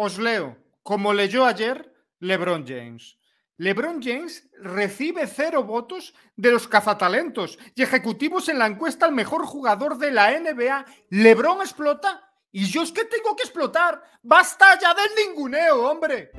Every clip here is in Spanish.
Os leo, como leyó ayer LeBron James. LeBron James recibe cero votos de los cazatalentos y ejecutivos en la encuesta al mejor jugador de la NBA. LeBron explota y yo es que tengo que explotar. Basta ya del ninguneo, hombre.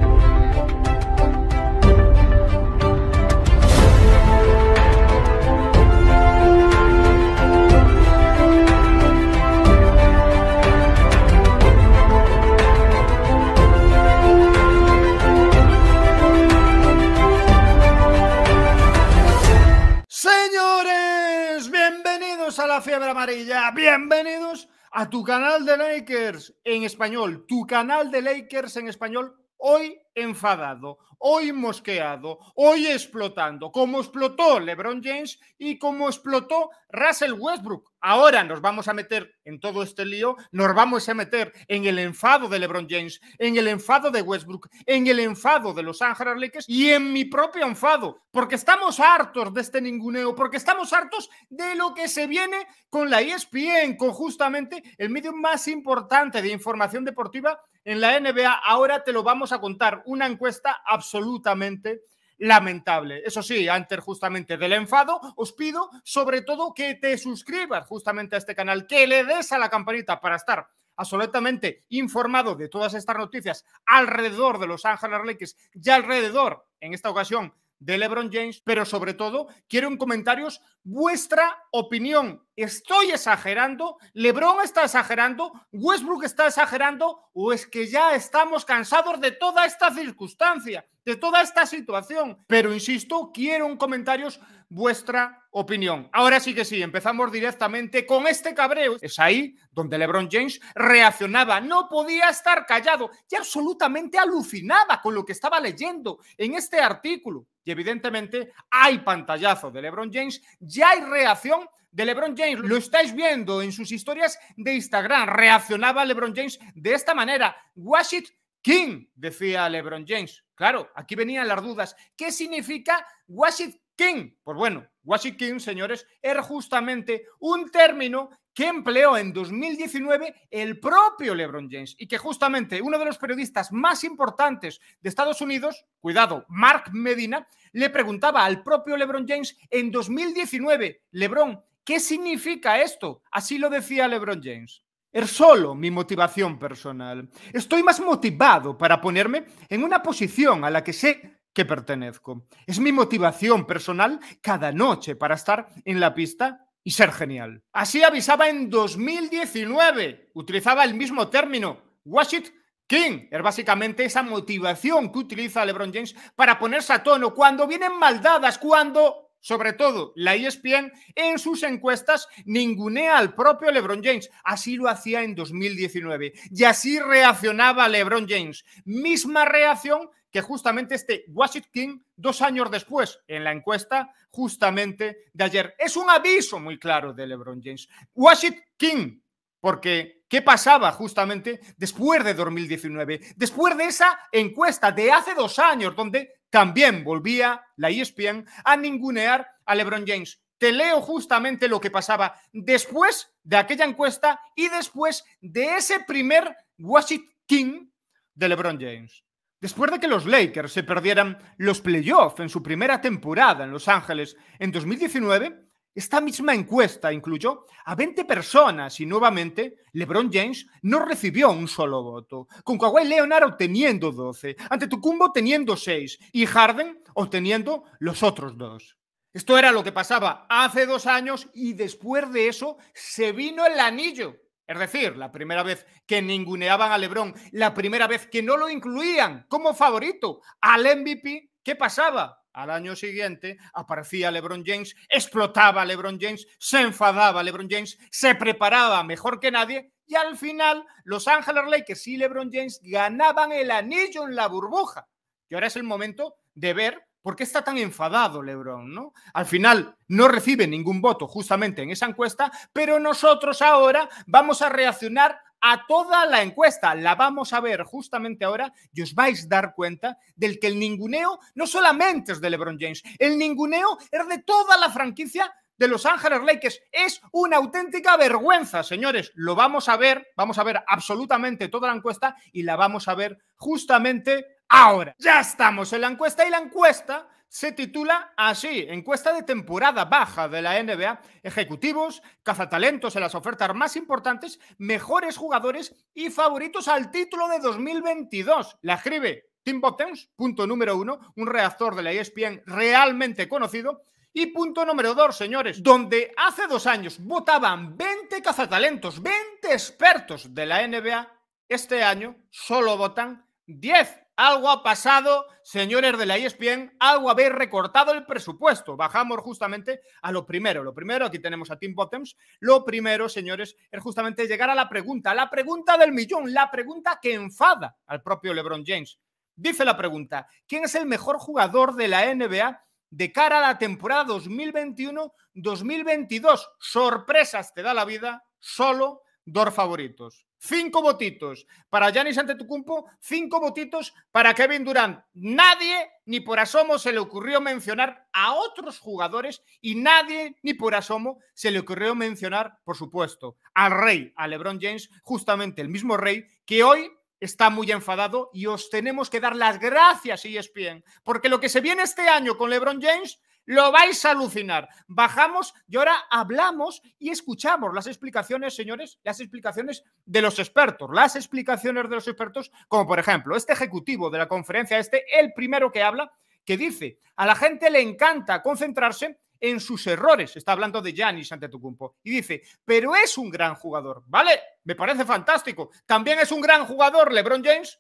fiebre amarilla. Bienvenidos a tu canal de Lakers en español. Tu canal de Lakers en español hoy enfadado, hoy mosqueado, hoy explotando, como explotó LeBron James y como explotó Russell Westbrook. Ahora nos vamos a meter en todo este lío, nos vamos a meter en el enfado de LeBron James, en el enfado de Westbrook, en el enfado de los Ángeles Lakers y en mi propio enfado, porque estamos hartos de este ninguneo, porque estamos hartos de lo que se viene con la ESPN, con justamente el medio más importante de información deportiva en la NBA, ahora te lo vamos a contar. Una encuesta absolutamente lamentable. Eso sí, antes justamente del enfado, os pido sobre todo que te suscribas justamente a este canal, que le des a la campanita para estar absolutamente informado de todas estas noticias alrededor de Los Ángeles Lakers y alrededor, en esta ocasión, de LeBron James, pero sobre todo quiero en comentarios vuestra opinión. ¿Estoy exagerando? ¿LeBron está exagerando? ¿Westbrook está exagerando? ¿O es que ya estamos cansados de toda esta circunstancia, de toda esta situación? Pero insisto, quiero en comentarios vuestra opinión. Ahora sí que sí, empezamos directamente con este cabreo. Es ahí donde LeBron James reaccionaba, no podía estar callado y absolutamente alucinaba con lo que estaba leyendo en este artículo. Y evidentemente hay pantallazo de LeBron James, ya hay reacción de LeBron James. Lo estáis viendo en sus historias de Instagram. Reaccionaba LeBron James de esta manera. Was it King, decía LeBron James. Claro, aquí venían las dudas. ¿Qué significa Was it King. Pues bueno, washi King, señores, era justamente un término que empleó en 2019 el propio LeBron James y que justamente uno de los periodistas más importantes de Estados Unidos, cuidado, Mark Medina, le preguntaba al propio LeBron James en 2019, LeBron, ¿qué significa esto? Así lo decía LeBron James. Es solo mi motivación personal. Estoy más motivado para ponerme en una posición a la que sé pertenezco. Es mi motivación personal cada noche para estar en la pista y ser genial. Así avisaba en 2019. Utilizaba el mismo término, wash it King es básicamente esa motivación que utiliza LeBron James para ponerse a tono cuando vienen maldadas, cuando, sobre todo, la ESPN en sus encuestas ningunea al propio LeBron James. Así lo hacía en 2019 y así reaccionaba LeBron James. Misma reacción que justamente este Washington King, dos años después, en la encuesta justamente de ayer. Es un aviso muy claro de LeBron James. Washington King, porque ¿qué pasaba justamente después de 2019? Después de esa encuesta de hace dos años, donde también volvía la ESPN a ningunear a LeBron James te leo justamente lo que pasaba después de aquella encuesta y después de ese primer Washington King de LeBron James. Después de que los Lakers se perdieran los playoffs en su primera temporada en Los Ángeles en 2019, esta misma encuesta incluyó a 20 personas y nuevamente LeBron James no recibió un solo voto, con Kawhi Leonard obteniendo 12, ante Tucumbo teniendo 6 y Harden obteniendo los otros dos. Esto era lo que pasaba hace dos años y después de eso se vino el anillo. Es decir, la primera vez que ninguneaban a Lebron, la primera vez que no lo incluían como favorito al MVP, ¿qué pasaba? Al año siguiente aparecía LeBron James, explotaba LeBron James, se enfadaba LeBron James, se preparaba mejor que nadie y al final Los Ángeles Lakers y LeBron James ganaban el anillo en la burbuja. Y ahora es el momento de ver ¿Por qué está tan enfadado Lebron? ¿no? Al final no recibe ningún voto justamente en esa encuesta, pero nosotros ahora vamos a reaccionar a toda la encuesta. La vamos a ver justamente ahora y os vais a dar cuenta del que el ninguneo no solamente es de LeBron James, el ninguneo es de toda la franquicia de Los Ángeles Lakers. Es una auténtica vergüenza, señores. Lo vamos a ver, vamos a ver absolutamente toda la encuesta y la vamos a ver justamente ahora. Ya estamos en la encuesta y la encuesta se titula así, encuesta de temporada baja de la NBA, ejecutivos, cazatalentos en las ofertas más importantes, mejores jugadores y favoritos al título de 2022. La escribe Tim Bottoms, punto número uno, un reactor de la ESPN realmente conocido, y punto número dos, señores, donde hace dos años votaban 20 cazatalentos, 20 expertos de la NBA, este año solo votan 10. Algo ha pasado, señores de la ESPN, algo habéis recortado el presupuesto. Bajamos justamente a lo primero. Lo primero, aquí tenemos a Tim Bottoms. Lo primero, señores, es justamente llegar a la pregunta, la pregunta del millón, la pregunta que enfada al propio LeBron James. Dice la pregunta, ¿quién es el mejor jugador de la NBA de cara a la temporada 2021-2022. Sorpresas te da la vida, solo dos favoritos. Cinco votitos para Giannis Antetokounmpo, cinco votitos para Kevin Durant. Nadie ni por asomo se le ocurrió mencionar a otros jugadores y nadie ni por asomo se le ocurrió mencionar, por supuesto, al rey, a LeBron James, justamente el mismo rey que hoy está muy enfadado y os tenemos que dar las gracias, ESPN, porque lo que se viene este año con LeBron James lo vais a alucinar. Bajamos y ahora hablamos y escuchamos las explicaciones, señores, las explicaciones de los expertos, las explicaciones de los expertos, como por ejemplo este ejecutivo de la conferencia este, el primero que habla, que dice, a la gente le encanta concentrarse en sus errores. Está hablando de Giannis ante Tucumpo. Y dice, pero es un gran jugador, ¿vale? Me parece fantástico. También es un gran jugador LeBron James.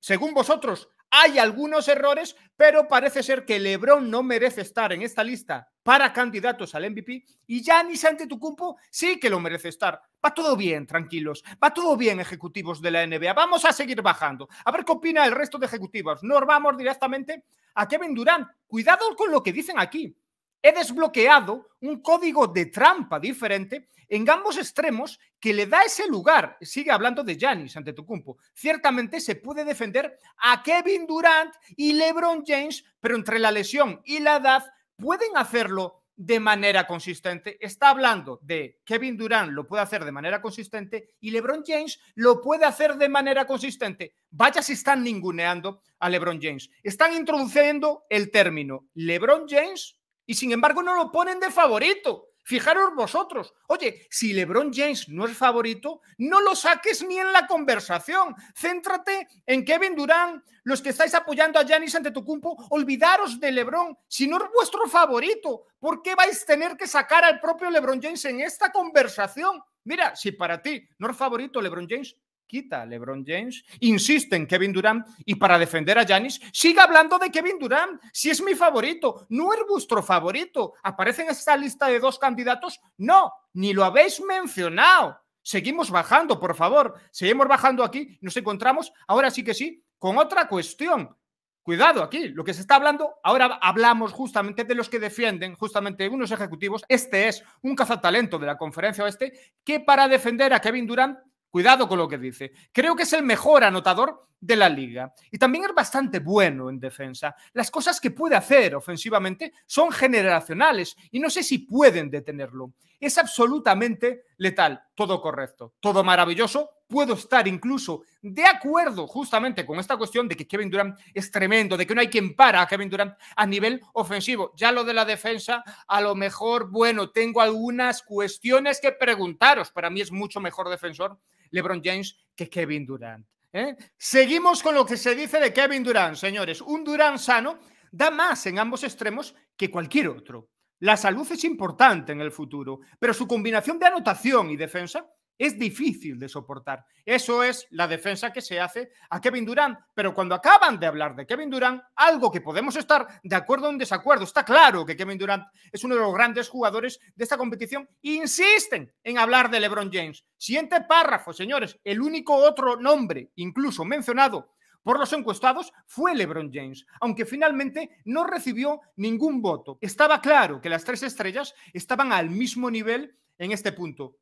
Según vosotros, hay algunos errores, pero parece ser que LeBron no merece estar en esta lista para candidatos al MVP y Giannis Antetokounmpo sí que lo merece estar. Va todo bien, tranquilos. Va todo bien, ejecutivos de la NBA. Vamos a seguir bajando. A ver qué opina el resto de ejecutivos. Nos vamos directamente a Kevin Durant. Cuidado con lo que dicen aquí he desbloqueado un código de trampa diferente en ambos extremos que le da ese lugar. Sigue hablando de Giannis ante Tucumpo. Ciertamente se puede defender a Kevin Durant y LeBron James, pero entre la lesión y la edad pueden hacerlo de manera consistente. Está hablando de Kevin Durant lo puede hacer de manera consistente y LeBron James lo puede hacer de manera consistente. Vaya si están ninguneando a LeBron James. Están introduciendo el término LeBron James y sin embargo no lo ponen de favorito. Fijaros vosotros, oye, si LeBron James no es favorito, no lo saques ni en la conversación. Céntrate en Kevin Durant, los que estáis apoyando a ante tu cumpo. olvidaros de LeBron. Si no es vuestro favorito, ¿por qué vais a tener que sacar al propio LeBron James en esta conversación? Mira, si para ti no es favorito LeBron James, quita LeBron James, insiste en Kevin Durant y para defender a Janis sigue hablando de Kevin Durant, si es mi favorito, no es vuestro favorito, aparece en esta lista de dos candidatos, no, ni lo habéis mencionado. Seguimos bajando, por favor, seguimos bajando aquí, nos encontramos, ahora sí que sí, con otra cuestión. Cuidado aquí, lo que se está hablando, ahora hablamos justamente de los que defienden, justamente unos ejecutivos, este es un cazatalento de la conferencia oeste, que para defender a Kevin Durant Cuidado con lo que dice. Creo que es el mejor anotador de la liga. Y también es bastante bueno en defensa. Las cosas que puede hacer ofensivamente son generacionales y no sé si pueden detenerlo. Es absolutamente letal, todo correcto, todo maravilloso. Puedo estar incluso de acuerdo justamente con esta cuestión de que Kevin Durant es tremendo, de que no hay quien para a Kevin Durant a nivel ofensivo. Ya lo de la defensa, a lo mejor, bueno, tengo algunas cuestiones que preguntaros. Para mí es mucho mejor defensor LeBron James que Kevin Durant. ¿eh? Seguimos con lo que se dice de Kevin Durant, señores. Un Durant sano da más en ambos extremos que cualquier otro. La salud es importante en el futuro, pero su combinación de anotación y defensa es difícil de soportar. Eso es la defensa que se hace a Kevin Durant. Pero cuando acaban de hablar de Kevin Durant, algo que podemos estar de acuerdo o en desacuerdo, está claro que Kevin Durant es uno de los grandes jugadores de esta competición, insisten en hablar de LeBron James. Siguiente párrafo, señores, el único otro nombre incluso mencionado por los encuestados fue LeBron James, aunque finalmente no recibió ningún voto. Estaba claro que las tres estrellas estaban al mismo nivel en este punto.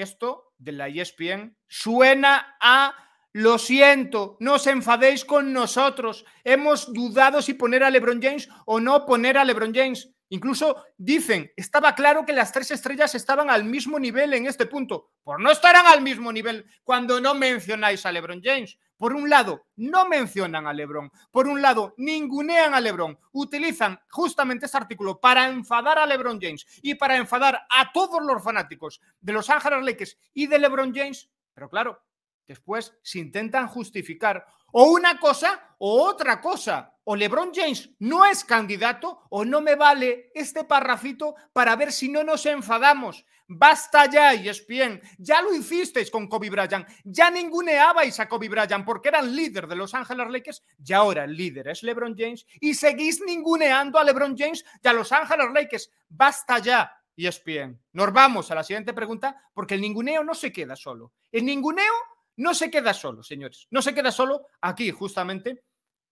Esto de la ESPN suena a lo siento, no os enfadéis con nosotros. Hemos dudado si poner a LeBron James o no poner a LeBron James. Incluso dicen, estaba claro que las tres estrellas estaban al mismo nivel en este punto. por no estarán al mismo nivel cuando no mencionáis a LeBron James. Por un lado, no mencionan a Lebron. Por un lado, ningunean a Lebron. Utilizan justamente este artículo para enfadar a Lebron James y para enfadar a todos los fanáticos de Los Ángeles Lakers y de Lebron James. Pero claro, Después se intentan justificar o una cosa o otra cosa. O LeBron James no es candidato o no me vale este parrafito para ver si no nos enfadamos. Basta ya, y e bien. Ya lo hicisteis con Kobe Bryant. Ya ninguneabais a Kobe Bryant porque era el líder de Los Ángeles Lakers y ahora el líder es LeBron James y seguís ninguneando a LeBron James y a Los Ángeles Lakers. Basta ya, y e bien. Nos vamos a la siguiente pregunta porque el ninguneo no se queda solo. El ninguneo no se queda solo, señores. No se queda solo aquí, justamente,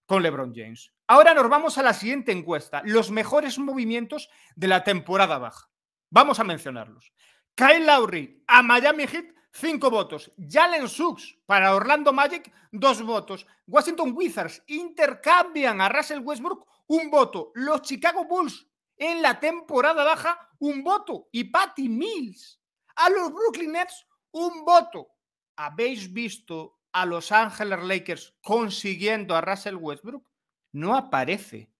con LeBron James. Ahora nos vamos a la siguiente encuesta. Los mejores movimientos de la temporada baja. Vamos a mencionarlos. Kyle Lowry a Miami Heat, cinco votos. Jalen Suggs para Orlando Magic, dos votos. Washington Wizards intercambian a Russell Westbrook, un voto. Los Chicago Bulls en la temporada baja, un voto. Y Patty Mills a los Brooklyn Nets, un voto habéis visto a Los Ángeles Lakers consiguiendo a Russell Westbrook? No aparece.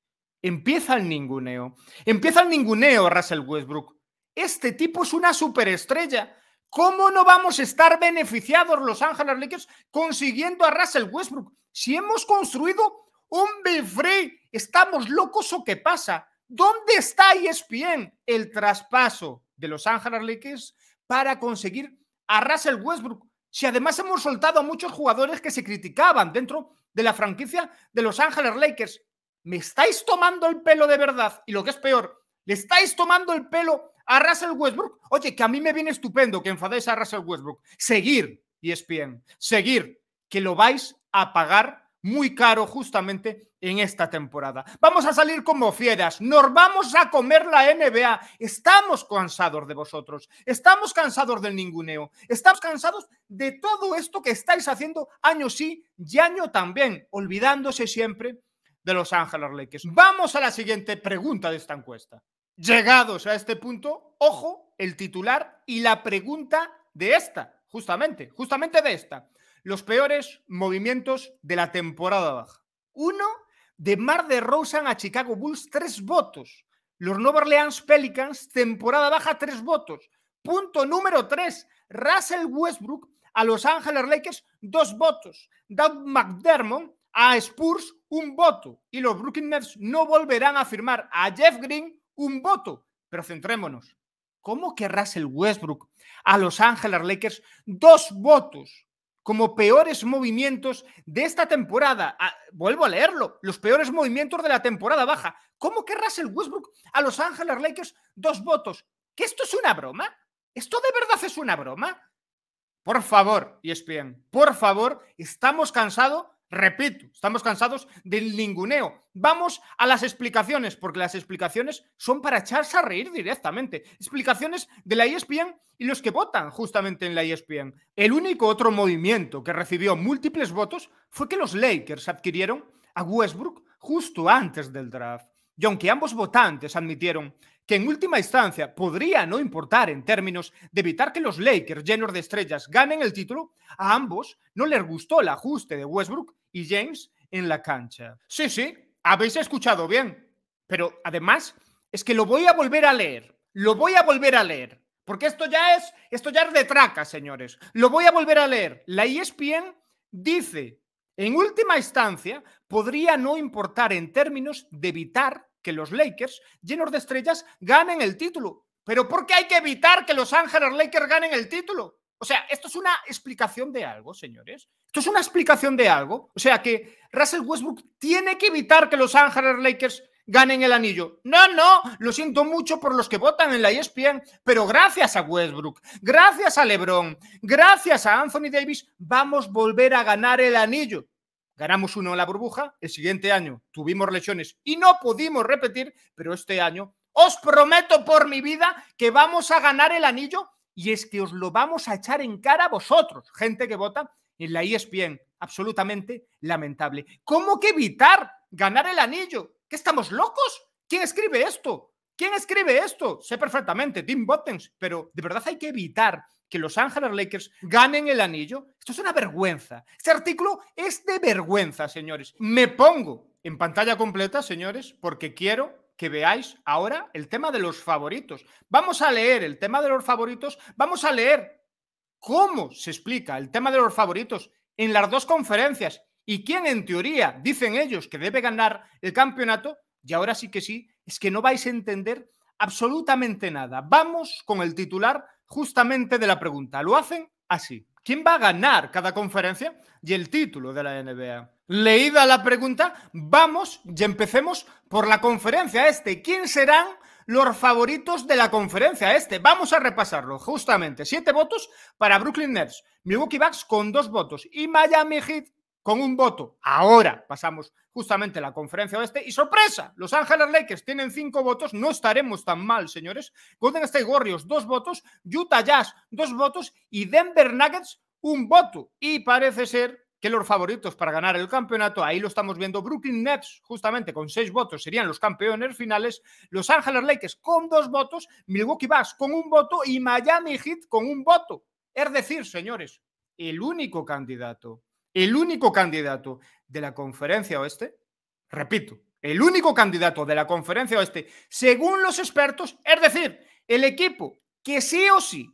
Empieza el ninguneo. Empieza el ninguneo, Russell Westbrook. Este tipo es una superestrella. ¿Cómo no vamos a estar beneficiados Los Ángeles Lakers consiguiendo a Russell Westbrook? Si hemos construido un Free, ¿estamos locos o qué pasa? ¿Dónde está bien el traspaso de Los Ángeles Lakers para conseguir a Russell Westbrook? Si además hemos soltado a muchos jugadores que se criticaban dentro de la franquicia de Los Ángeles Lakers, ¿me estáis tomando el pelo de verdad? Y lo que es peor, ¿le estáis tomando el pelo a Russell Westbrook? Oye, que a mí me viene estupendo que enfadéis a Russell Westbrook. Seguir, y e es bien, seguir, que lo vais a pagar muy caro justamente en esta temporada. Vamos a salir como fieras, nos vamos a comer la NBA. Estamos cansados de vosotros, estamos cansados del ninguneo, estamos cansados de todo esto que estáis haciendo año sí y año también, olvidándose siempre de Los Ángeles Lakers. Vamos a la siguiente pregunta de esta encuesta. Llegados a este punto, ojo, el titular y la pregunta de esta, justamente, justamente de esta los peores movimientos de la temporada baja. Uno de Mar de Rosen a Chicago Bulls, tres votos. Los Nueva Orleans Pelicans, temporada baja, tres votos. Punto número tres, Russell Westbrook a Los Ángeles Lakers, dos votos. Doug McDermott a Spurs, un voto. Y los Brooklyn Nets no volverán a firmar a Jeff Green, un voto. Pero centrémonos. ¿Cómo que Russell Westbrook a Los Angeles Lakers, dos votos? como peores movimientos de esta temporada. Ah, vuelvo a leerlo, los peores movimientos de la temporada baja. ¿Cómo querrás el Westbrook a Los Ángeles Lakers dos votos? ¿Que esto es una broma? ¿Esto de verdad es una broma? Por favor, ESPN, por favor, estamos cansados Repito, estamos cansados del ninguneo. Vamos a las explicaciones, porque las explicaciones son para echarse a reír directamente. Explicaciones de la ESPN y los que votan justamente en la ESPN. El único otro movimiento que recibió múltiples votos fue que los Lakers adquirieron a Westbrook justo antes del draft. Y aunque ambos votantes admitieron que en última instancia podría no importar en términos de evitar que los Lakers llenos de estrellas ganen el título, a ambos no les gustó el ajuste de Westbrook y James en la cancha. Sí, sí, habéis escuchado bien, pero además es que lo voy a volver a leer, lo voy a volver a leer, porque esto ya es, esto ya es de traca, señores, lo voy a volver a leer. La ESPN dice, en última instancia, podría no importar en términos de evitar que los Lakers, llenos de estrellas, ganen el título. Pero ¿por qué hay que evitar que los Ángeles Lakers ganen el título? O sea, esto es una explicación de algo, señores. Esto es una explicación de algo. O sea, que Russell Westbrook tiene que evitar que los Ángeles Lakers ganen el anillo. No, no, lo siento mucho por los que votan en la ESPN, pero gracias a Westbrook, gracias a LeBron, gracias a Anthony Davis, vamos a volver a ganar el anillo ganamos uno en la burbuja, el siguiente año tuvimos lesiones y no pudimos repetir, pero este año os prometo por mi vida que vamos a ganar el anillo y es que os lo vamos a echar en cara a vosotros, gente que vota en la ESPN. Absolutamente lamentable. ¿Cómo que evitar ganar el anillo? ¿Que estamos locos? ¿Quién escribe esto? ¿Quién escribe esto? Sé perfectamente, Tim Buttons, pero de verdad hay que evitar que los Ángeles Lakers ganen el anillo. Esto es una vergüenza. Este artículo es de vergüenza, señores. Me pongo en pantalla completa, señores, porque quiero que veáis ahora el tema de los favoritos. Vamos a leer el tema de los favoritos, vamos a leer cómo se explica el tema de los favoritos en las dos conferencias y quién en teoría dicen ellos que debe ganar el campeonato. Y ahora sí que sí, es que no vais a entender absolutamente nada. Vamos con el titular justamente de la pregunta. Lo hacen así. ¿Quién va a ganar cada conferencia y el título de la NBA? Leída la pregunta, vamos y empecemos por la conferencia este. ¿Quién serán los favoritos de la conferencia este? Vamos a repasarlo, justamente. Siete votos para Brooklyn Nets, Milwaukee Bucks con dos votos y Miami Heat con un voto. Ahora pasamos justamente a la conferencia oeste y sorpresa, Los Ángeles Lakers tienen cinco votos, no estaremos tan mal, señores. Golden State Warriors, dos votos, Utah Jazz, dos votos y Denver Nuggets, un voto. Y parece ser que los favoritos para ganar el campeonato, ahí lo estamos viendo, Brooklyn Nets, justamente con seis votos, serían los campeones finales, Los Ángeles Lakers con dos votos, Milwaukee Bucks con un voto y Miami Heat con un voto. Es decir, señores, el único candidato el único candidato de la conferencia oeste, repito, el único candidato de la conferencia oeste, según los expertos, es decir, el equipo que sí o sí,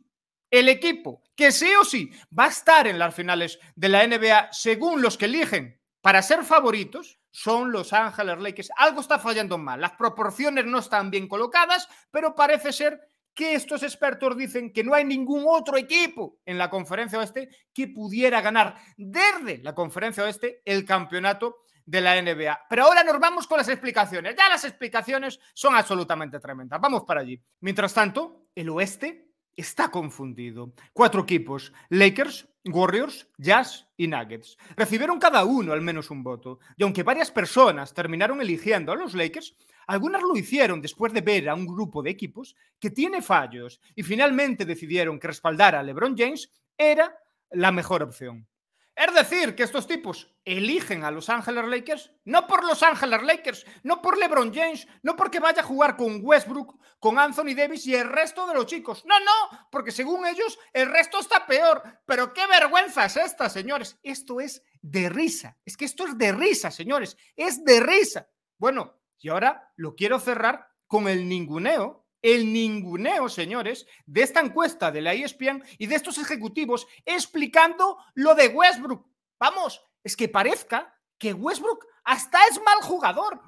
el equipo que sí o sí va a estar en las finales de la NBA, según los que eligen para ser favoritos, son Los Ángeles Lakers. Algo está fallando mal, las proporciones no están bien colocadas, pero parece ser que estos expertos dicen que no hay ningún otro equipo en la conferencia oeste que pudiera ganar desde la conferencia oeste el campeonato de la NBA. Pero ahora nos vamos con las explicaciones. Ya las explicaciones son absolutamente tremendas. Vamos para allí. Mientras tanto, el oeste está confundido. Cuatro equipos, Lakers, Warriors, Jazz y Nuggets. Recibieron cada uno al menos un voto. Y aunque varias personas terminaron eligiendo a los Lakers, algunas lo hicieron después de ver a un grupo de equipos que tiene fallos y finalmente decidieron que respaldar a LeBron James era la mejor opción. Es decir, que estos tipos eligen a Los Ángeles Lakers no por Los Ángeles Lakers, no por LeBron James, no porque vaya a jugar con Westbrook, con Anthony Davis y el resto de los chicos. No, no, porque según ellos el resto está peor. Pero qué vergüenza es esta, señores. Esto es de risa. Es que esto es de risa, señores. Es de risa. Bueno, y ahora lo quiero cerrar con el ninguneo, el ninguneo, señores, de esta encuesta de la ESPN y de estos ejecutivos explicando lo de Westbrook. Vamos, es que parezca que Westbrook hasta es mal jugador.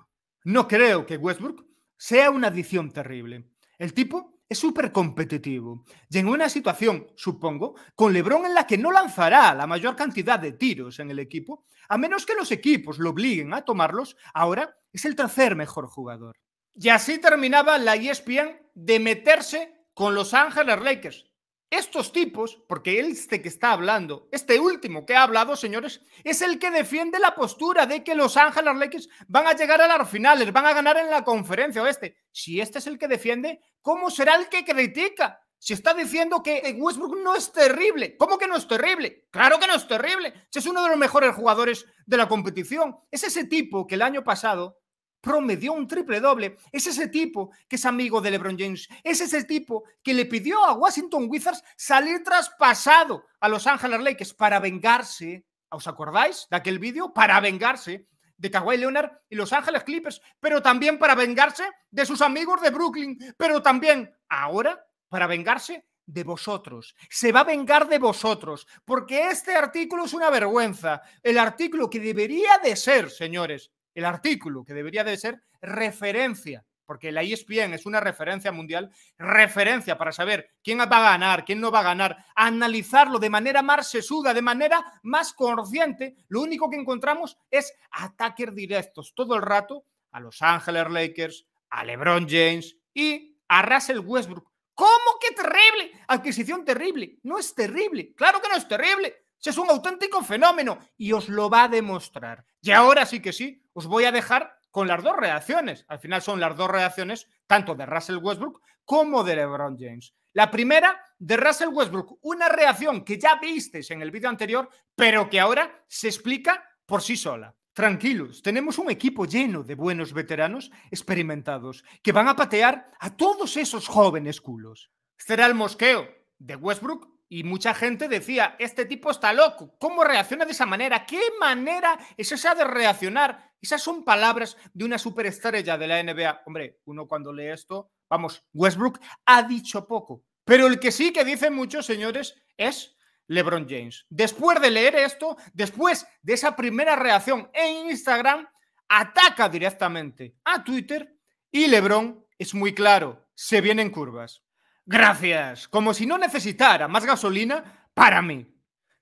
No creo que Westbrook sea una adición terrible. El tipo super competitivo. Y en una situación, supongo, con Lebron en la que no lanzará la mayor cantidad de tiros en el equipo, a menos que los equipos lo obliguen a tomarlos, ahora es el tercer mejor jugador. Y así terminaba la ESPN de meterse con Los Ángeles Lakers. Estos tipos, porque este que está hablando, este último que ha hablado, señores, es el que defiende la postura de que los Ángeles Lakers van a llegar a las finales, van a ganar en la conferencia oeste. Si este es el que defiende, ¿cómo será el que critica? Si está diciendo que Westbrook no es terrible, ¿cómo que no es terrible? Claro que no es terrible. Si es uno de los mejores jugadores de la competición, es ese tipo que el año pasado promedió un triple doble. Es ese tipo que es amigo de LeBron James. Es ese tipo que le pidió a Washington Wizards salir traspasado a Los Angeles Lakers para vengarse. ¿Os acordáis de aquel vídeo? Para vengarse de Kawhi Leonard y Los Ángeles Clippers, pero también para vengarse de sus amigos de Brooklyn, pero también ahora para vengarse de vosotros. Se va a vengar de vosotros, porque este artículo es una vergüenza. El artículo que debería de ser, señores, el artículo que debería de ser referencia, porque la ESPN es una referencia mundial, referencia para saber quién va a ganar, quién no va a ganar, analizarlo de manera más sesuda, de manera más consciente. Lo único que encontramos es ataques directos todo el rato a Los Ángeles Lakers, a LeBron James y a Russell Westbrook. ¿Cómo que terrible? Adquisición terrible. No es terrible. Claro que no es terrible es un auténtico fenómeno y os lo va a demostrar. Y ahora sí que sí, os voy a dejar con las dos reacciones. Al final son las dos reacciones, tanto de Russell Westbrook como de LeBron James. La primera de Russell Westbrook, una reacción que ya visteis en el vídeo anterior, pero que ahora se explica por sí sola. Tranquilos, tenemos un equipo lleno de buenos veteranos experimentados que van a patear a todos esos jóvenes culos. Será este el mosqueo de Westbrook y mucha gente decía, este tipo está loco, ¿cómo reacciona de esa manera? ¿Qué manera es esa de reaccionar? Esas son palabras de una superestrella de la NBA. Hombre, uno cuando lee esto, vamos, Westbrook ha dicho poco, pero el que sí que dicen muchos señores es LeBron James. Después de leer esto, después de esa primera reacción en Instagram, ataca directamente a Twitter y LeBron es muy claro, se vienen curvas. Gracias. Como si no necesitara más gasolina para mí.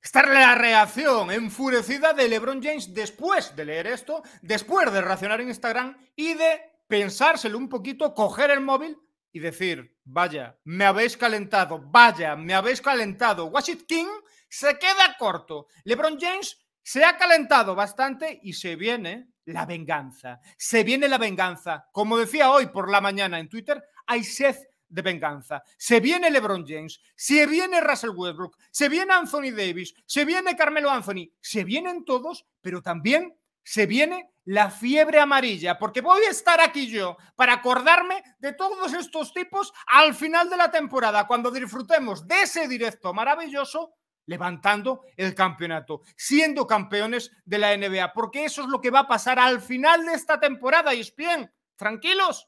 Estar la reacción enfurecida de LeBron James después de leer esto, después de reaccionar en Instagram y de pensárselo un poquito, coger el móvil y decir, vaya, me habéis calentado, vaya, me habéis calentado. Washington King se queda corto. LeBron James se ha calentado bastante y se viene la venganza. Se viene la venganza. Como decía hoy por la mañana en Twitter, hay sed de venganza. Se viene LeBron James, se viene Russell Westbrook, se viene Anthony Davis, se viene Carmelo Anthony, se vienen todos, pero también se viene la fiebre amarilla, porque voy a estar aquí yo para acordarme de todos estos tipos al final de la temporada, cuando disfrutemos de ese directo maravilloso levantando el campeonato, siendo campeones de la NBA, porque eso es lo que va a pasar al final de esta temporada, y es bien, tranquilos,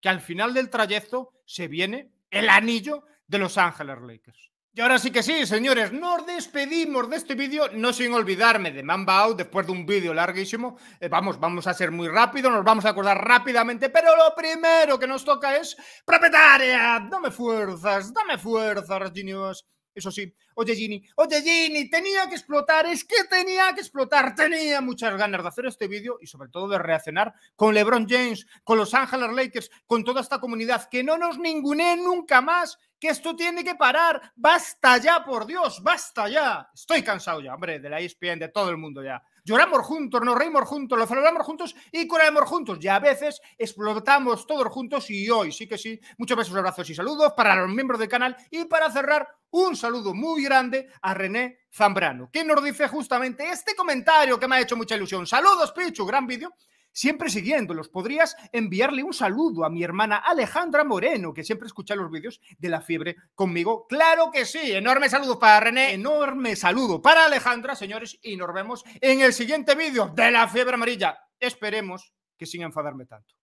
que al final del trayecto se viene el anillo de Los Ángeles Lakers. Y ahora sí que sí, señores, nos despedimos de este vídeo, no sin olvidarme de Mamba después de un vídeo larguísimo, eh, vamos, vamos a ser muy rápido, nos vamos a acordar rápidamente, pero lo primero que nos toca es, propietaria, dame fuerzas, dame fuerzas, genios. Eso sí, oye Gini, oye Gini, tenía que explotar, es que tenía que explotar, tenía muchas ganas de hacer este vídeo y sobre todo de reaccionar con LeBron James, con Los Ángeles Lakers, con toda esta comunidad, que no nos ningune nunca más, que esto tiene que parar, basta ya, por Dios, basta ya. Estoy cansado ya, hombre, de la ESPN, de todo el mundo ya lloramos juntos, nos reímos juntos, lo celebramos juntos y curamos juntos. Y a veces explotamos todos juntos y hoy sí que sí. Muchos besos, abrazos y saludos para los miembros del canal y para cerrar un saludo muy grande a René Zambrano, que nos dice justamente este comentario que me ha hecho mucha ilusión. Saludos, Pichu, gran vídeo siempre siguiéndolos. Podrías enviarle un saludo a mi hermana Alejandra Moreno, que siempre escucha los vídeos de la fiebre conmigo. Claro que sí, enorme saludo para René, enorme saludo para Alejandra, señores, y nos vemos en el siguiente vídeo de la fiebre amarilla. Esperemos que sin enfadarme tanto.